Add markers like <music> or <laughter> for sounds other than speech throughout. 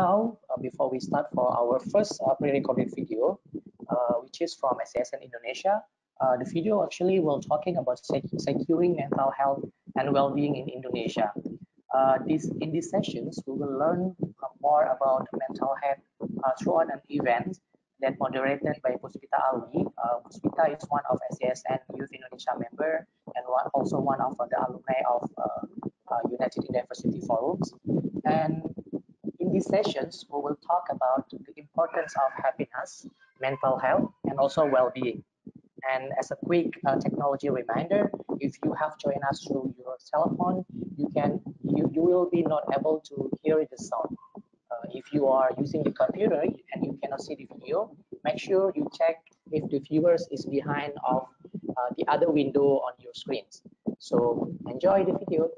now uh, before we start for our first uh, pre-recorded video uh, which is from SASN Indonesia uh, the video actually will talking about sec securing mental health and well-being in Indonesia uh, this in these sessions we will learn uh, more about mental health through an event that moderated by Puspita Ali. Puspita is one of SASN Youth Indonesia member and one, also one of the alumni of United University Forums. And in these sessions, we will talk about the importance of happiness, mental health, and also well-being. And as a quick uh, technology reminder, if you have joined us through your cell phone, you can you, you will be not able to hear the sound. Uh, if you are using the computer and you cannot see the video, make sure you check if the viewers is behind of uh, the other window on your screens. So enjoy the video.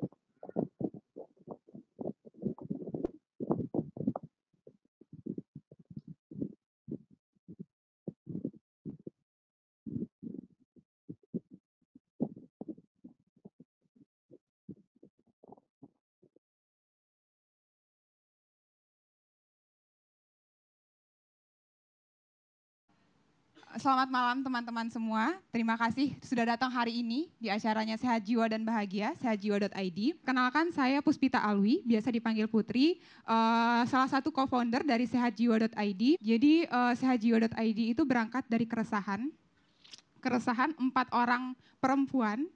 selamat malam teman-teman semua. Terima kasih sudah datang hari ini di acaranya Sehat Jiwa dan Bahagia, sehatjiwa.id. Kenalkan saya Puspita Alwi, biasa dipanggil Putri, eh, salah satu co-founder dari sehatjiwa.id. Jadi uh, eh, sehatjiwa.id itu berangkat dari keresahan, keresahan empat orang perempuan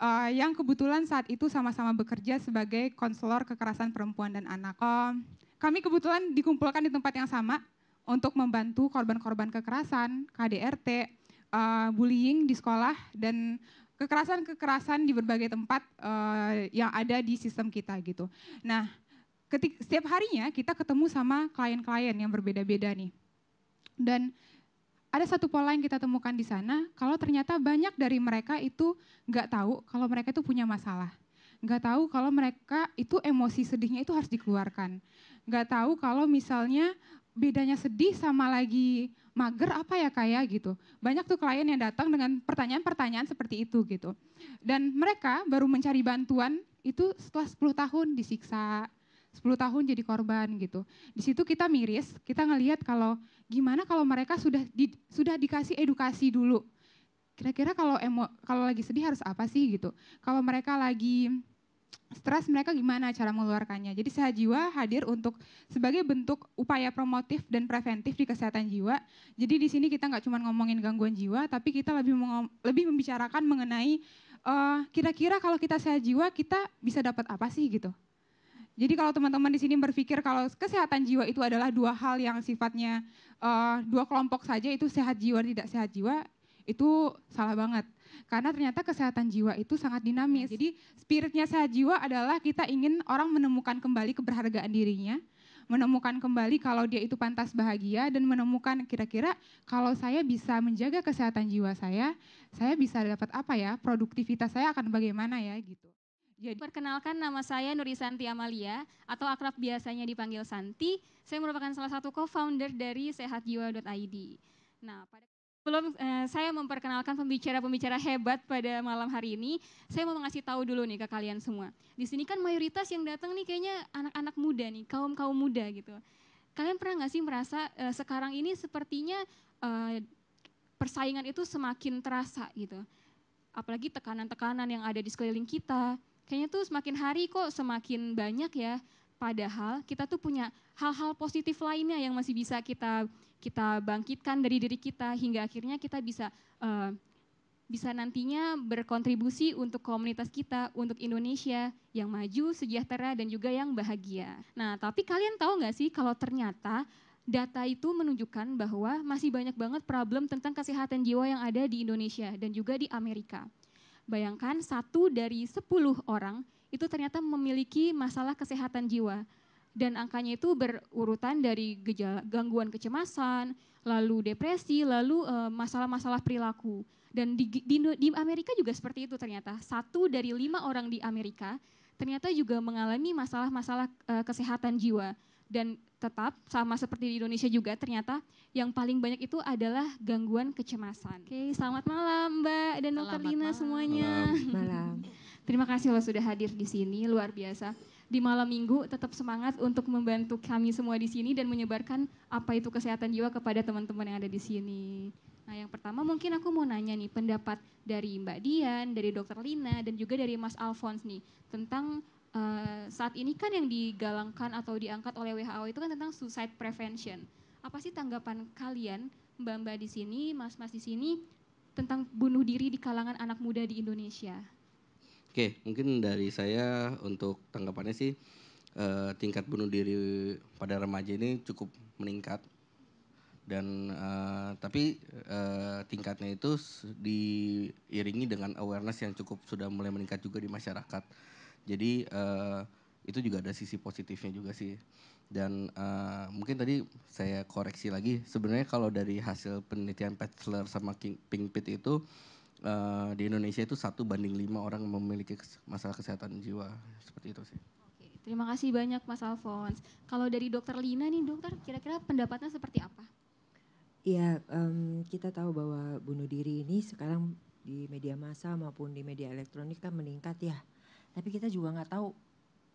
eh, yang kebetulan saat itu sama-sama bekerja sebagai konselor kekerasan perempuan dan anak. Uh, kami kebetulan dikumpulkan di tempat yang sama, untuk membantu korban-korban kekerasan, KDRT, uh, eh, bullying di sekolah dan kekerasan-kekerasan di berbagai tempat uh, yang ada di sistem kita gitu. Nah, ketik, setiap harinya kita ketemu sama klien-klien yang berbeda-beda nih. Dan ada satu pola yang kita temukan di sana, kalau ternyata banyak dari mereka itu nggak tahu kalau mereka itu punya masalah nggak tahu kalau mereka itu emosi sedihnya itu harus dikeluarkan. Nggak tahu kalau misalnya bedanya sedih sama lagi mager apa ya kayak ya, gitu. Banyak tuh klien yang datang dengan pertanyaan-pertanyaan seperti itu gitu. Dan mereka baru mencari bantuan itu setelah 10 tahun disiksa, 10 tahun jadi korban gitu. Di situ kita miris, kita ngelihat kalau gimana kalau mereka sudah di, sudah dikasih edukasi dulu. Kira-kira kalau emo, kalau lagi sedih harus apa sih gitu. Kalau mereka lagi stres mereka gimana cara mengeluarkannya. Jadi sehat jiwa hadir untuk sebagai bentuk upaya promotif dan preventif di kesehatan jiwa. Jadi di sini kita nggak cuma ngomongin gangguan jiwa, tapi kita lebih lebih membicarakan mengenai uh, kira-kira kalau kita sehat jiwa kita bisa dapat apa sih gitu. Jadi kalau teman-teman di sini berpikir kalau kesehatan jiwa itu adalah dua hal yang sifatnya uh, dua kelompok saja itu sehat jiwa tidak sehat jiwa, itu salah banget. Karena ternyata kesehatan jiwa itu sangat dinamis. Jadi spiritnya sehat jiwa adalah kita ingin orang menemukan kembali keberhargaan dirinya, menemukan kembali kalau dia itu pantas bahagia dan menemukan kira-kira kalau saya bisa menjaga kesehatan jiwa saya, saya bisa dapat apa ya, produktivitas saya akan bagaimana ya gitu. Jadi, Perkenalkan nama saya Nuri Santi Amalia atau akrab biasanya dipanggil Santi. Saya merupakan salah satu co-founder dari sehatjiwa.id. Nah, pada Sebelum uh, saya memperkenalkan pembicara-pembicara hebat pada malam hari ini, saya mau ngasih tahu dulu nih ke kalian semua. Di sini kan mayoritas yang datang nih kayaknya anak-anak muda nih, kaum-kaum muda gitu. Kalian pernah nggak sih merasa uh, sekarang ini sepertinya uh, persaingan itu semakin terasa gitu. Apalagi tekanan-tekanan yang ada di sekeliling kita. Kayaknya tuh semakin hari kok semakin banyak ya Padahal kita tuh punya hal-hal positif lainnya yang masih bisa kita kita bangkitkan dari diri kita hingga akhirnya kita bisa uh, bisa nantinya berkontribusi untuk komunitas kita, untuk Indonesia yang maju, sejahtera dan juga yang bahagia. Nah, tapi kalian tahu nggak sih kalau ternyata data itu menunjukkan bahwa masih banyak banget problem tentang kesehatan jiwa yang ada di Indonesia dan juga di Amerika. Bayangkan satu dari sepuluh orang itu ternyata memiliki masalah kesehatan jiwa dan angkanya itu berurutan dari gejala gangguan kecemasan, lalu depresi, lalu eh, masalah-masalah e, perilaku. Dan di, di, di Amerika juga seperti itu ternyata. Satu dari lima orang di Amerika ternyata juga mengalami masalah-masalah e, kesehatan jiwa. Dan tetap sama seperti di Indonesia juga ternyata yang paling banyak itu adalah gangguan kecemasan. Oke, selamat malam Mbak dan Dokter Lina semuanya. Malam. malam. <laughs> Terima kasih loh sudah hadir di sini, luar biasa. Di malam minggu tetap semangat untuk membantu kami semua di sini dan menyebarkan apa itu kesehatan jiwa kepada teman-teman yang ada di sini. Nah yang pertama mungkin aku mau nanya nih pendapat dari Mbak Dian, dari Dokter Lina, dan juga dari Mas Alphonse nih tentang uh, saat ini kan yang digalangkan atau diangkat oleh WHO itu kan tentang suicide prevention. Apa sih tanggapan kalian Mbak-mbak di sini, Mas-mas di sini tentang bunuh diri di kalangan anak muda di Indonesia? Oke, mungkin dari saya untuk tanggapannya sih uh, tingkat bunuh diri pada remaja ini cukup meningkat dan uh, tapi uh, tingkatnya itu diiringi dengan awareness yang cukup sudah mulai meningkat juga di masyarakat. Jadi uh, itu juga ada sisi positifnya juga sih. Dan uh, mungkin tadi saya koreksi lagi sebenarnya kalau dari hasil penelitian Petzler sama King, Pink Pit itu Eh, di Indonesia itu satu banding lima orang memiliki masalah kesehatan jiwa seperti itu sih. Oke, terima kasih banyak Mas Alphonse. Kalau dari Dokter Lina nih dokter, kira-kira pendapatnya seperti apa? Iya, um, kita tahu bahwa bunuh diri ini sekarang di media massa maupun di media elektronik kan meningkat ya. Tapi kita juga nggak tahu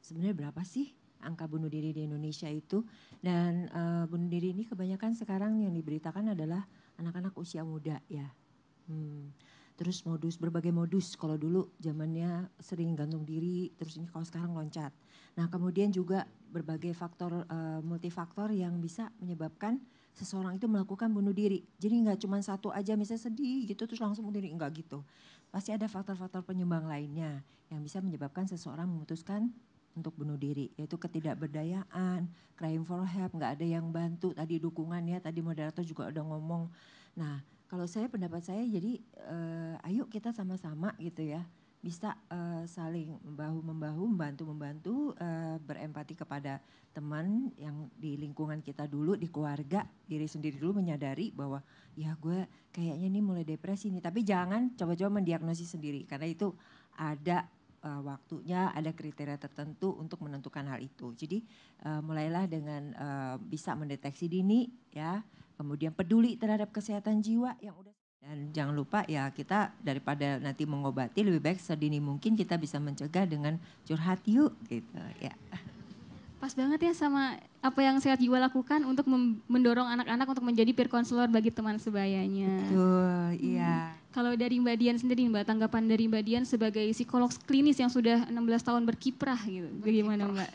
sebenarnya berapa sih angka bunuh diri di Indonesia itu. Dan uh, bunuh diri ini kebanyakan sekarang yang diberitakan adalah anak-anak usia muda ya. Hmm terus modus berbagai modus kalau dulu zamannya sering gantung diri terus ini kalau sekarang loncat nah kemudian juga berbagai faktor uh, multifaktor yang bisa menyebabkan seseorang itu melakukan bunuh diri jadi nggak cuma satu aja misalnya sedih gitu terus langsung bunuh diri nggak gitu pasti ada faktor-faktor penyumbang lainnya yang bisa menyebabkan seseorang memutuskan untuk bunuh diri yaitu ketidakberdayaan crying for help nggak ada yang bantu tadi dukungan ya, tadi moderator juga udah ngomong nah kalau saya pendapat saya jadi eh, ayo kita sama-sama gitu ya bisa eh, saling membahu membahu membantu membantu eh, berempati kepada teman yang di lingkungan kita dulu di keluarga diri sendiri dulu menyadari bahwa ya gue kayaknya ini mulai depresi nih tapi jangan coba-coba mendiagnosis sendiri karena itu ada uh, waktunya, ada kriteria tertentu untuk menentukan hal itu. Jadi uh, mulailah dengan uh, bisa mendeteksi dini ya kemudian peduli terhadap kesehatan jiwa yang udah dan jangan lupa ya kita daripada nanti mengobati lebih baik sedini mungkin kita bisa mencegah dengan curhat yuk gitu ya. Pas banget ya sama apa yang sehat jiwa lakukan untuk mendorong anak-anak untuk menjadi peer counselor bagi teman sebayanya. Betul, iya. Hmm. Kalau dari Mbak Dian sendiri Mbak, tanggapan dari Mbak Dian sebagai psikolog klinis yang sudah 16 tahun berkiprah gitu. Bagaimana Mbak?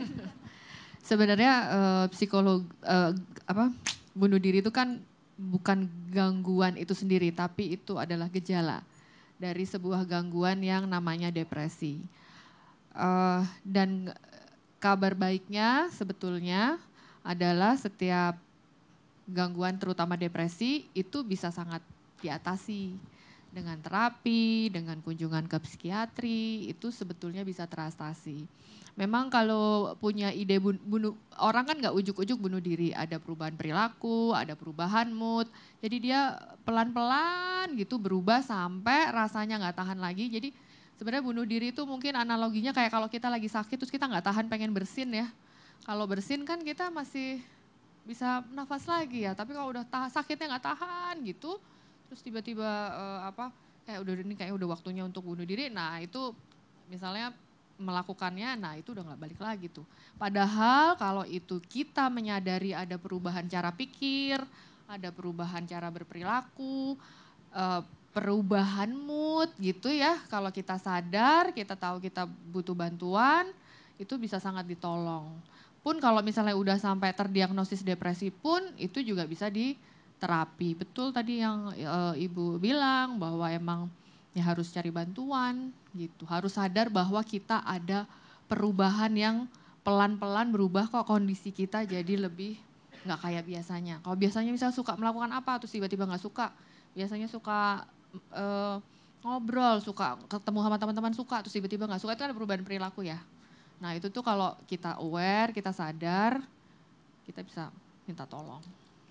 Sebenarnya uh, psikolog uh, apa bunuh diri itu kan bukan gangguan itu sendiri, tapi itu adalah gejala dari sebuah gangguan yang namanya depresi. Uh, dan kabar baiknya sebetulnya adalah setiap gangguan terutama depresi itu bisa sangat diatasi dengan terapi, dengan kunjungan ke psikiatri, itu sebetulnya bisa terastasi. Memang kalau punya ide bunuh, orang kan nggak ujuk-ujuk bunuh diri, ada perubahan perilaku, ada perubahan mood, jadi dia pelan-pelan gitu berubah sampai rasanya nggak tahan lagi, jadi sebenarnya bunuh diri itu mungkin analoginya kayak kalau kita lagi sakit terus kita nggak tahan pengen bersin ya, kalau bersin kan kita masih bisa nafas lagi ya, tapi kalau udah sakitnya nggak tahan gitu, terus tiba-tiba uh, apa kayak udah ini kayak udah waktunya untuk bunuh diri nah itu misalnya melakukannya nah itu udah nggak balik lagi tuh padahal kalau itu kita menyadari ada perubahan cara pikir ada perubahan cara berperilaku uh, perubahan mood gitu ya kalau kita sadar kita tahu kita butuh bantuan itu bisa sangat ditolong pun kalau misalnya udah sampai terdiagnosis depresi pun itu juga bisa di terapi. Betul tadi yang e, Ibu bilang bahwa emang ya harus cari bantuan gitu. Harus sadar bahwa kita ada perubahan yang pelan-pelan berubah kok kondisi kita jadi lebih nggak kayak biasanya. Kalau biasanya misal suka melakukan apa terus tiba-tiba nggak suka, biasanya suka e, ngobrol, suka ketemu sama teman-teman suka terus tiba-tiba nggak suka itu kan ada perubahan perilaku ya. Nah itu tuh kalau kita aware, kita sadar, kita bisa minta tolong.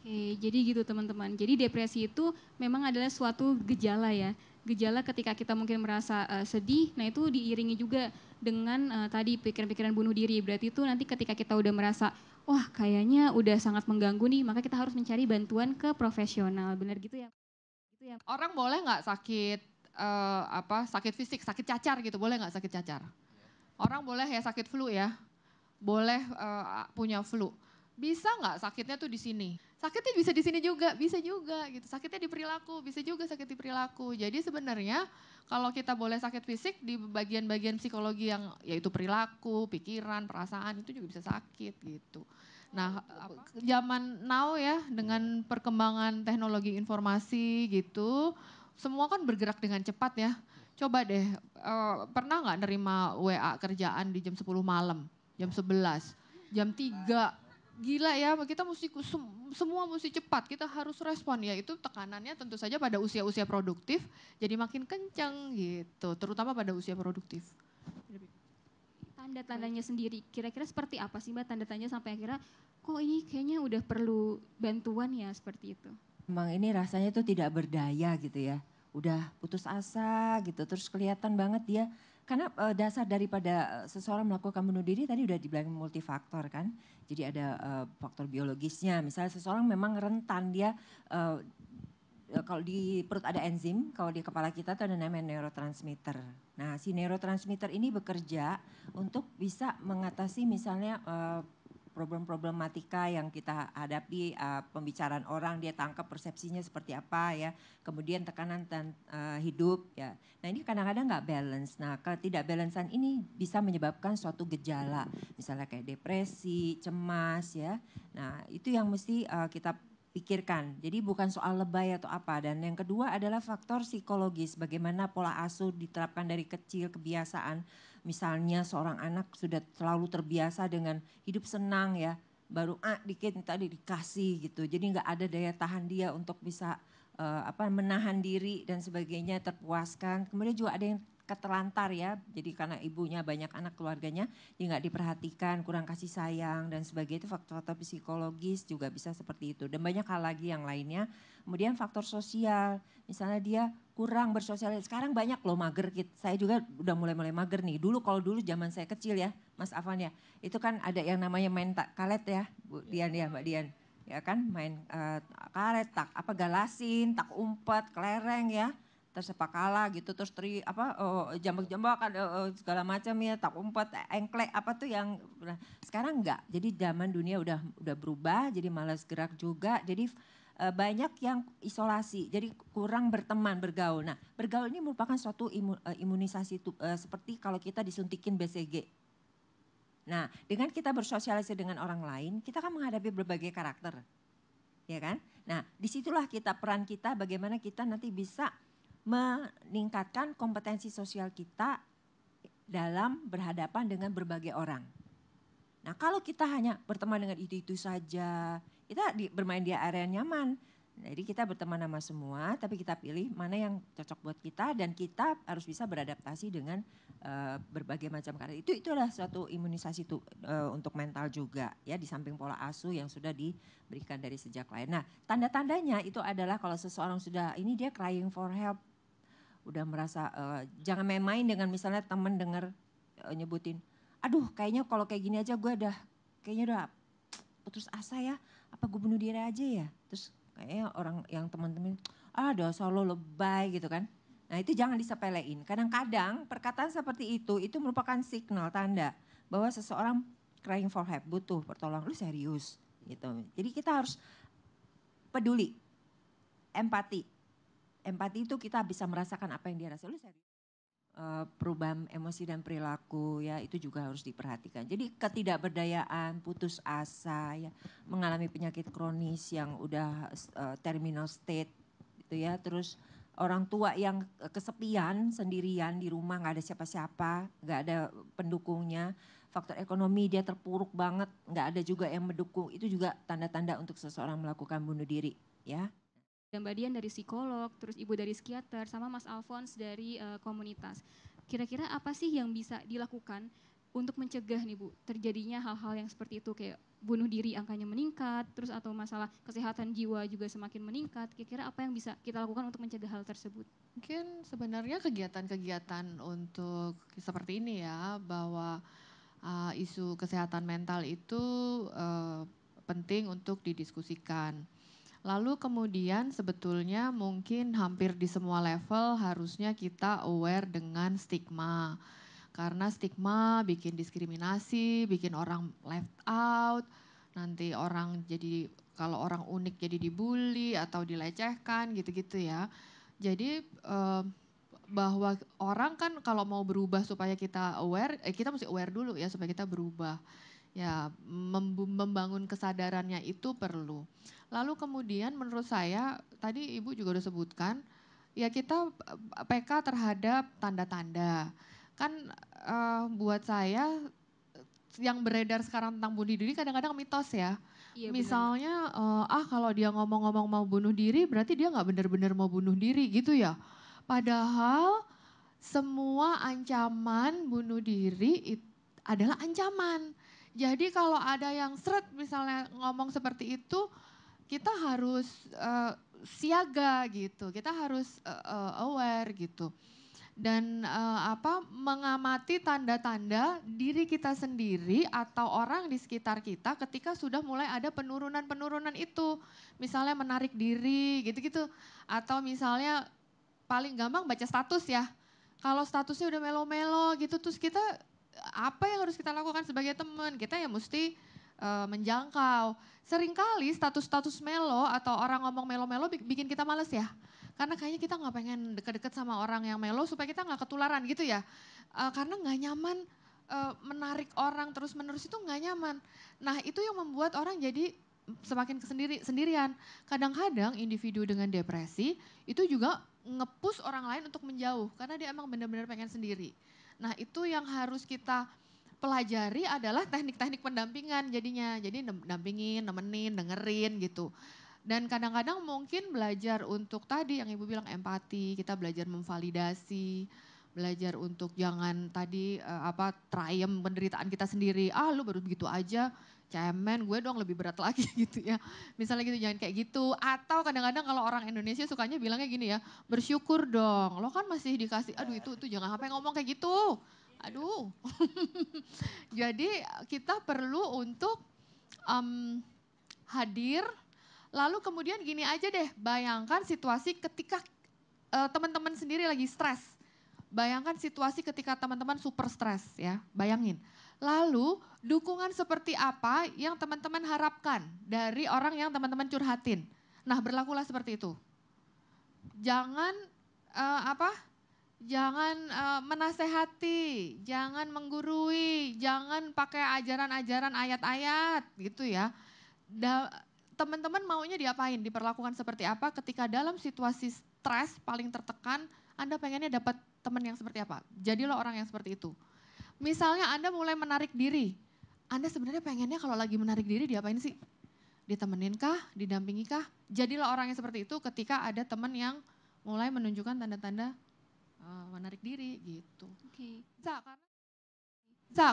Oke, jadi gitu teman-teman. Jadi depresi itu memang adalah suatu gejala ya. Gejala ketika kita mungkin merasa uh, sedih, nah itu diiringi juga dengan uh, tadi pikiran-pikiran bunuh diri. Berarti itu nanti ketika kita udah merasa, wah kayaknya udah sangat mengganggu nih, maka kita harus mencari bantuan ke profesional. Benar gitu ya? Gitu ya? Orang boleh nggak sakit uh, apa sakit fisik, sakit cacar gitu, boleh nggak sakit cacar? Iya. Orang boleh ya sakit flu ya, boleh uh, punya flu bisa nggak sakitnya tuh di sini? Sakitnya bisa di sini juga, bisa juga gitu. Sakitnya di perilaku, bisa juga sakit di perilaku. Jadi sebenarnya kalau kita boleh sakit fisik di bagian-bagian psikologi yang yaitu perilaku, pikiran, perasaan itu juga bisa sakit gitu. Nah, zaman now ya dengan perkembangan teknologi informasi gitu, semua kan bergerak dengan cepat ya. Coba deh, uh, pernah nggak nerima WA kerjaan di jam 10 malam, jam 11, jam 3, gila ya, kita mesti semua mesti cepat, kita harus respon ya. Itu tekanannya tentu saja pada usia-usia produktif jadi makin kencang gitu, terutama pada usia produktif. Tanda-tandanya sendiri, kira-kira seperti apa sih Mbak tanda-tandanya sampai akhirnya kok ini kayaknya udah perlu bantuan ya seperti itu? Emang ini rasanya tuh tidak berdaya gitu ya, udah putus asa gitu, terus kelihatan banget dia karena eh, dasar daripada eh, seseorang melakukan bunuh diri tadi sudah dibilang multifaktor kan. Jadi ada uh, faktor biologisnya. Misalnya seseorang memang rentan dia uh, kalau di perut ada enzim, kalau di kepala kita itu ada namanya neurotransmitter. Nah, si neurotransmitter ini bekerja untuk bisa mengatasi misalnya uh, problem problematika yang kita hadapi uh, pembicaraan orang dia tangkap persepsinya seperti apa ya kemudian tekanan dan uh, eh, hidup ya nah ini kadang-kadang nggak balance nah tidak balancean ini bisa menyebabkan suatu gejala misalnya kayak depresi cemas ya nah itu yang mesti uh, kita pikirkan. Jadi bukan soal lebay atau apa. Dan yang kedua adalah faktor psikologis, bagaimana pola asuh diterapkan dari kecil, kebiasaan misalnya seorang anak sudah terlalu terbiasa dengan hidup senang ya baru ah dikit tadi dikasih gitu jadi nggak ada daya tahan dia untuk bisa uh, apa menahan diri dan sebagainya terpuaskan kemudian juga ada yang terlantar ya. Jadi karena ibunya banyak anak keluarganya, dia nggak diperhatikan, kurang kasih sayang dan sebagainya itu faktor-faktor psikologis juga bisa seperti itu. Dan banyak hal lagi yang lainnya. Kemudian faktor sosial, misalnya dia kurang bersosialis Sekarang banyak loh mager. Saya juga udah mulai-mulai mager nih. Dulu kalau dulu zaman saya kecil ya, Mas Afan ya, itu kan ada yang namanya main tak kalet ya, Bu iya. Dian ya, Mbak Dian. Ya kan main uh, karet, tak apa galasin, tak umpet, kelereng ya tersepakala kala gitu terus teri apa oh, jambak ada oh, segala macam ya tak umpet engklek apa tuh yang nah, sekarang enggak jadi zaman dunia udah udah berubah jadi malas gerak juga jadi e, banyak yang isolasi jadi kurang berteman bergaul nah bergaul ini merupakan suatu imun, e, eh, imunisasi e, seperti kalau kita disuntikin BCG nah dengan kita bersosialisasi dengan orang lain kita kan menghadapi berbagai karakter ya kan nah disitulah kita peran kita bagaimana kita nanti bisa meningkatkan kompetensi sosial kita dalam berhadapan dengan berbagai orang. Nah kalau kita hanya berteman dengan itu-itu saja, kita di, bermain di area nyaman. Jadi kita berteman sama semua, tapi kita pilih mana yang cocok buat kita dan kita harus bisa beradaptasi dengan uh, berbagai macam karakter. Itu itulah suatu imunisasi tuh, eh, uh, untuk mental juga ya di samping pola asuh yang sudah diberikan dari sejak lain. Nah, tanda-tandanya itu adalah kalau seseorang sudah ini dia crying for help, udah merasa uh, jangan main-main dengan misalnya temen denger uh, nyebutin, aduh kayaknya kalau kayak gini aja gue udah kayaknya udah putus asa ya, apa gue bunuh diri aja ya, terus kayaknya orang yang teman-teman, ah dosa lo lebay gitu kan. Nah itu jangan disepelein. Kadang-kadang perkataan seperti itu, itu merupakan signal, tanda bahwa seseorang crying for help, butuh pertolongan, lu serius gitu. Jadi kita harus peduli, empati, empati itu kita bisa merasakan apa yang dia rasa. Lu uh, perubahan emosi dan perilaku ya itu juga harus diperhatikan. Jadi ketidakberdayaan, putus asa, ya mengalami penyakit kronis yang udah uh, terminal state gitu ya. Terus orang tua yang kesepian sendirian di rumah nggak ada siapa-siapa, nggak ada pendukungnya. Faktor ekonomi dia terpuruk banget, nggak ada juga yang mendukung. Itu juga tanda-tanda untuk seseorang melakukan bunuh diri ya. Mbak Dian dari psikolog, terus Ibu dari psikiater, sama Mas Alphonse dari uh, komunitas. Kira-kira apa sih yang bisa dilakukan untuk mencegah nih Bu terjadinya hal-hal yang seperti itu kayak bunuh diri angkanya meningkat, terus atau masalah kesehatan jiwa juga semakin meningkat. Kira-kira apa yang bisa kita lakukan untuk mencegah hal tersebut? Mungkin sebenarnya kegiatan-kegiatan untuk seperti ini ya bahwa uh, isu kesehatan mental itu uh, penting untuk didiskusikan Lalu kemudian sebetulnya mungkin hampir di semua level harusnya kita aware dengan stigma. Karena stigma bikin diskriminasi, bikin orang left out, nanti orang jadi kalau orang unik jadi dibully atau dilecehkan gitu-gitu ya. Jadi eh, bahwa orang kan kalau mau berubah supaya kita aware, eh, kita mesti aware dulu ya supaya kita berubah ya membangun kesadarannya itu perlu. Lalu kemudian menurut saya tadi Ibu juga sudah sebutkan ya kita PK terhadap tanda-tanda. Kan uh, buat saya yang beredar sekarang tentang bunuh diri kadang-kadang mitos ya. Iya, Misalnya uh, ah kalau dia ngomong-ngomong mau bunuh diri berarti dia nggak benar-benar mau bunuh diri gitu ya. Padahal semua ancaman bunuh diri itu adalah ancaman jadi kalau ada yang seret misalnya ngomong seperti itu, kita harus uh, siaga gitu, kita harus uh, aware gitu. Dan uh, apa mengamati tanda-tanda diri kita sendiri atau orang di sekitar kita ketika sudah mulai ada penurunan-penurunan itu. Misalnya menarik diri gitu-gitu atau misalnya paling gampang baca status ya. Kalau statusnya udah melo-melo gitu terus kita apa yang harus kita lakukan sebagai teman? Kita ya mesti uh, menjangkau. Seringkali status-status melo atau orang ngomong melo-melo bikin kita males ya. Karena kayaknya kita nggak pengen deket-deket sama orang yang melo supaya kita nggak ketularan gitu ya. Uh, karena nggak nyaman uh, menarik orang terus-menerus itu nggak nyaman. Nah itu yang membuat orang jadi semakin kesendiri sendirian. Kadang-kadang individu dengan depresi itu juga ngepus orang lain untuk menjauh karena dia emang benar-benar pengen sendiri. Nah itu yang harus kita pelajari adalah teknik-teknik pendampingan jadinya. Jadi dampingin, nemenin, dengerin gitu. Dan kadang-kadang mungkin belajar untuk tadi yang Ibu bilang empati, kita belajar memvalidasi, belajar untuk jangan tadi uh, apa triumph penderitaan kita sendiri. Ah lu baru begitu aja cemen gue dong lebih berat <laughs> lagi gitu ya. Misalnya gitu jangan kayak gitu. Atau kadang-kadang kalau orang Indonesia sukanya bilangnya gini ya, bersyukur dong. Lo kan masih dikasih, aduh itu itu jangan apa ngomong kayak gitu. Aduh. <laughs> Jadi kita perlu untuk um, hadir. Lalu kemudian gini aja deh, bayangkan situasi ketika uh, teman-teman sendiri lagi stres. Bayangkan situasi ketika teman-teman super stres ya, bayangin. Lalu dukungan seperti apa yang teman-teman harapkan dari orang yang teman-teman curhatin? Nah, berlakulah seperti itu. Jangan uh, apa? Jangan uh, menasehati, jangan menggurui, jangan pakai ajaran-ajaran ayat-ayat gitu ya. Teman-teman maunya diapain? Diperlakukan seperti apa ketika dalam situasi stres paling tertekan, Anda pengennya dapat teman yang seperti apa. Jadilah orang yang seperti itu. Misalnya Anda mulai menarik diri. Anda sebenarnya pengennya kalau lagi menarik diri diapain sih? Ditemenin kah? Didampingi kah? Jadilah orang yang seperti itu ketika ada teman yang mulai menunjukkan tanda-tanda eh, menarik diri gitu. Oke. Bisa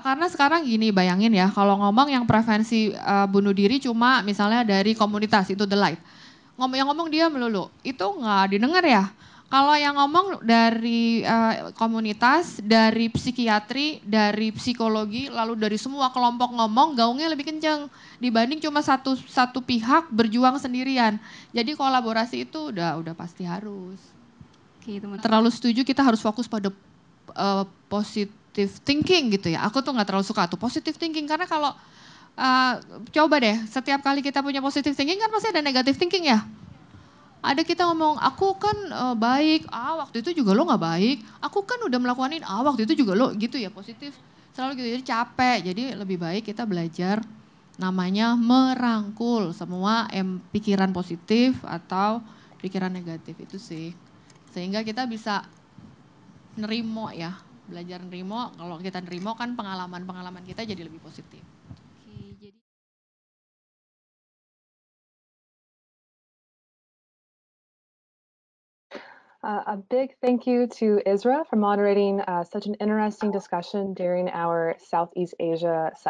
karena sekarang gini bayangin ya, kalau ngomong yang prevensi eh, bunuh diri cuma misalnya dari komunitas itu the light. Ngomong yang ngomong dia melulu, itu nggak didengar ya. Kalau yang ngomong dari uh, komunitas, dari psikiatri, dari psikologi, lalu dari semua kelompok ngomong, gaungnya lebih kenceng dibanding cuma satu satu pihak berjuang sendirian. Jadi kolaborasi itu udah udah pasti harus. Oke, teman. Terlalu setuju kita harus fokus pada uh, positive thinking gitu ya. Aku tuh nggak terlalu suka tuh positive thinking karena kalau uh, coba deh setiap kali kita punya positive thinking kan pasti ada negative thinking ya ada kita ngomong aku kan uh, baik ah waktu itu juga lo nggak baik aku kan udah melakukan ah waktu itu juga lo gitu ya positif selalu gitu jadi capek jadi lebih baik kita belajar namanya merangkul semua em, pikiran positif atau pikiran negatif itu sih sehingga kita bisa nerimo ya belajar nerimo kalau kita nerimo kan pengalaman pengalaman kita jadi lebih positif Uh, a big thank you to Isra for moderating uh, such an interesting discussion during our Southeast Asia session.